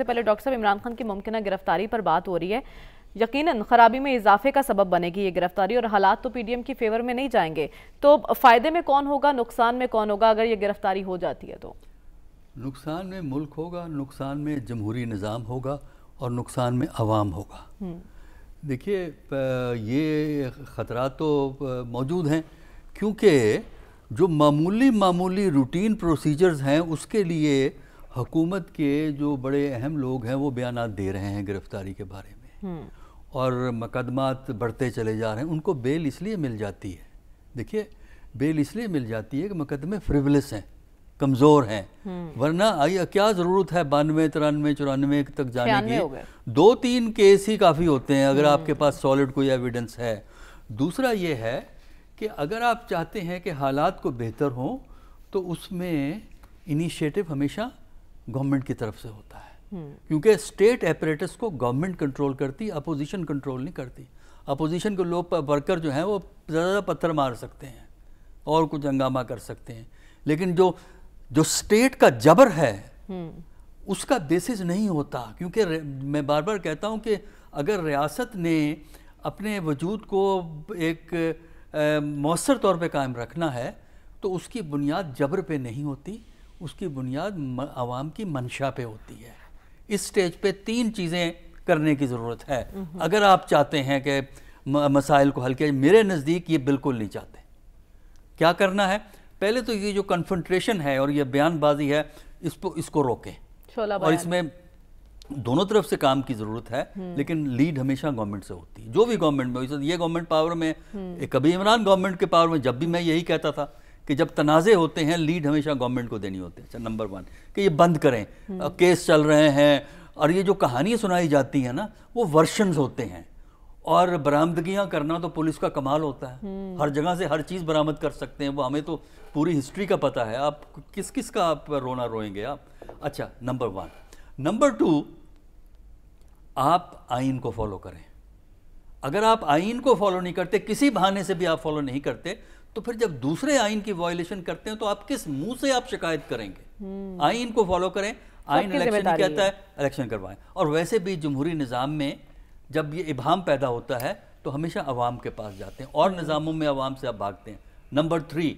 इससे पहले डॉक्टर साहब इमरान खान की मुमकिन गिरफ्तारी पर बात हो रही है यकीनन खराबी में इजाफे का सबब बनेगी ये गिरफ्तारी और हालात तो पीडीएम की फेवर में नहीं जाएंगे तो फायदे में कौन होगा नुकसान में कौन होगा अगर ये गिरफ्तारी हो जाती है तो नुकसान में मुल्क होगा नुकसान में जमहूरी निज़ाम होगा और नुकसान में आवाम होगा हम्म। देखिए ये ख़तरा तो मौजूद हैं क्योंकि जो मामूली मामूली रूटीन प्रोसीजर्स हैं उसके लिए हुकूमत के जो बड़े अहम लोग हैं वो बयान दे रहे हैं गिरफ्तारी के बारे में हम्म। और मकदमात बढ़ते चले जा रहे हैं उनको बेल इसलिए मिल जाती है देखिए बेल इसलिए मिल जाती है कि मुकदमे फ्रिवलेस हैं कमज़ोर हैं हम्म। वरना आई क्या ज़रूरत है बानवे तिरानवे चौरानवे तक जाने की दो तीन केस ही काफ़ी होते हैं अगर हम्म। आपके पास सॉलिड कोई एविडेंस है दूसरा ये है कि अगर आप चाहते हैं कि हालात को बेहतर हों तो उसमें इनिशिएटिव हमेशा गवर्नमेंट की तरफ से होता है हम्म। क्योंकि स्टेट एपरेटस को गवर्नमेंट कंट्रोल करती अपोजिशन कंट्रोल नहीं करती अपोजिशन के लोग वर्कर जो हैं वो ज़्यादा पत्थर मार सकते हैं और कुछ हंगामा कर सकते हैं लेकिन जो जो स्टेट का जबर है हम्म। उसका बेसिस नहीं होता क्योंकि मैं बार बार कहता हूँ कि अगर रियासत ने अपने वजूद को एक मौसर तौर पे कायम रखना है तो उसकी बुनियाद जबर पे नहीं होती उसकी बुनियाद आवाम की मंशा पे होती है इस स्टेज पे तीन चीज़ें करने की ज़रूरत है हम्म। अगर आप चाहते हैं कि मसाइल को हल किया मेरे नज़दीक ये बिल्कुल नहीं चाहते क्या करना है पहले तो ये जो कन्फंट्रेशन है और ये बयानबाजी है इसको इसको रोकें और इसमें दोनों तरफ से काम की ज़रूरत है हम्म। लेकिन लीड हमेशा गवर्नमेंट से होती है जो भी गवर्नमेंट में ये गवर्नमेंट पावर में हम्म। कभी इमरान गवर्नमेंट के पावर में जब भी मैं यही कहता था कि जब तनाज़े होते हैं लीड हमेशा गवर्नमेंट को देनी होती है नंबर अच्छा, वन कि ये बंद करें हम्म। केस चल रहे हैं और ये जो कहानियाँ सुनाई जाती हैं ना वो वर्शन होते हैं और बरामदगियाँ करना तो पुलिस का कमाल होता है हम्म। हर जगह से हर चीज़ बरामद कर सकते हैं वो हमें तो पूरी हिस्ट्री का पता है आप किस किस का आप रोना रोएंगे आप अच्छा नंबर वन नंबर टू आप आइन को फॉलो करें अगर आप आइन को फॉलो नहीं करते किसी बहाने से भी आप फॉलो नहीं करते तो फिर जब दूसरे आइन की वायोलेशन करते हैं तो आप किस मुंह से आप शिकायत करेंगे हम्म। आइन को फॉलो करें आइन इलेक्शन कहता है इलेक्शन करवाएं और वैसे भी जमहूरी निज़ाम में जब ये इबाम पैदा होता है तो हमेशा आवाम के पास जाते हैं और निज़ामों में आवाम से आप भागते हैं नंबर थ्री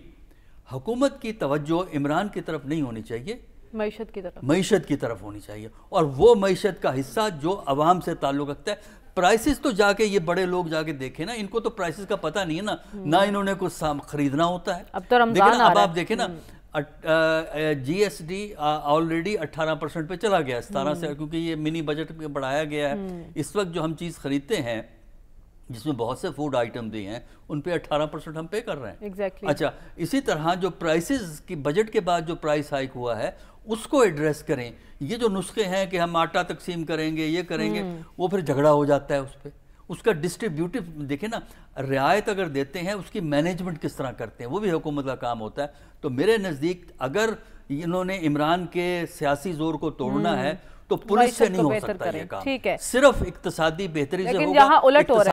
हुकूमत की तवज्जो इमरान की तरफ नहीं होनी चाहिए मीशत की तरफ मीशत की तरफ होनी चाहिए और वो मीशत का हिस्सा जो आवाम से ताल्लुक़ रखता है प्राइसेस तो जाके ये बड़े लोग जाके देखे ना इनको तो प्राइसेस का पता नहीं है ना ना हम्म। इन्होंने कुछ खरीदना होता है अब तो रमजान ना अब आप देखे ना जीएसटी ऑलरेडी 18 परसेंट पे चला गया सतारह से हम्म। क्योंकि ये मिनी बजट बढ़ाया गया है हम्म। इस वक्त जो हम चीज़ खरीदते हैं जिसमें बहुत से फूड आइटम भी हैं उन पे 18 परसेंट हम पे कर रहे हैं एग्जैक्टली exactly. अच्छा इसी तरह जो प्राइसेस की बजट के बाद जो प्राइस हाइक हुआ है उसको एड्रेस करें ये जो नुस्खे हैं कि हम आटा तकसीम करेंगे ये करेंगे हम्म। वो फिर झगड़ा हो जाता है उस पर उसका डिस्ट्रीब्यूटिव देखे ना रियायत अगर देते हैं उसकी मैनेजमेंट किस तरह करते हैं वो भी हुकूमत का काम होता है तो मेरे नज़दीक अगर इन्होंने इमरान के सियासी जोर को तोड़ना हम्म। है तो पुलिस से नहीं तो हो सकता ये काम ठीक है सिर्फ इकतसादी बेहतरी से होगा उलट हो रहा है